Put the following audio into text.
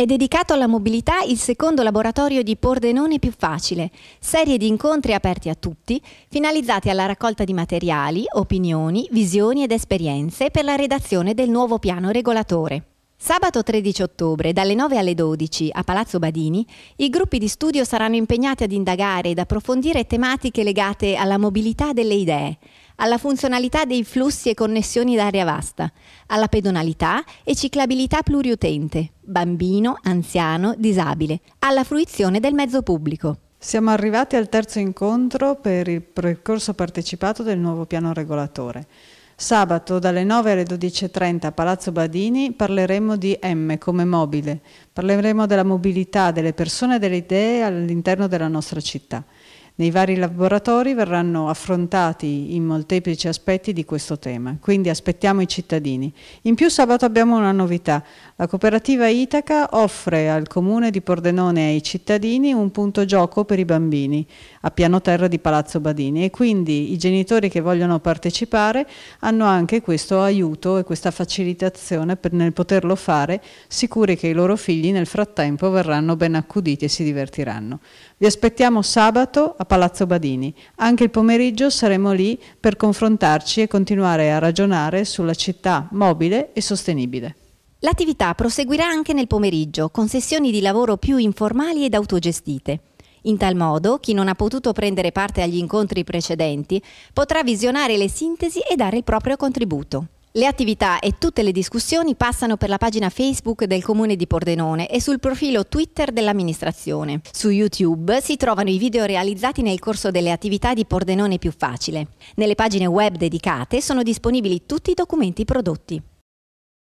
È dedicato alla mobilità il secondo laboratorio di Pordenone più facile, serie di incontri aperti a tutti, finalizzati alla raccolta di materiali, opinioni, visioni ed esperienze per la redazione del nuovo piano regolatore. Sabato 13 ottobre, dalle 9 alle 12, a Palazzo Badini, i gruppi di studio saranno impegnati ad indagare ed approfondire tematiche legate alla mobilità delle idee, alla funzionalità dei flussi e connessioni d'aria vasta, alla pedonalità e ciclabilità pluriutente, bambino, anziano, disabile, alla fruizione del mezzo pubblico. Siamo arrivati al terzo incontro per il percorso partecipato del nuovo piano regolatore. Sabato dalle 9 alle 12.30 a Palazzo Badini parleremo di M come mobile, parleremo della mobilità delle persone e delle idee all'interno della nostra città. Nei vari laboratori verranno affrontati i molteplici aspetti di questo tema, quindi aspettiamo i cittadini. In più sabato abbiamo una novità, la cooperativa Itaca offre al comune di Pordenone e ai cittadini un punto gioco per i bambini a piano terra di Palazzo Badini e quindi i genitori che vogliono partecipare hanno anche questo aiuto e questa facilitazione per nel poterlo fare, sicuri che i loro figli nel frattempo verranno ben accuditi e si divertiranno. Vi aspettiamo sabato a Palazzo Badini. Anche il pomeriggio saremo lì per confrontarci e continuare a ragionare sulla città mobile e sostenibile. L'attività proseguirà anche nel pomeriggio con sessioni di lavoro più informali ed autogestite. In tal modo, chi non ha potuto prendere parte agli incontri precedenti potrà visionare le sintesi e dare il proprio contributo. Le attività e tutte le discussioni passano per la pagina Facebook del Comune di Pordenone e sul profilo Twitter dell'amministrazione. Su YouTube si trovano i video realizzati nel corso delle attività di Pordenone più facile. Nelle pagine web dedicate sono disponibili tutti i documenti prodotti.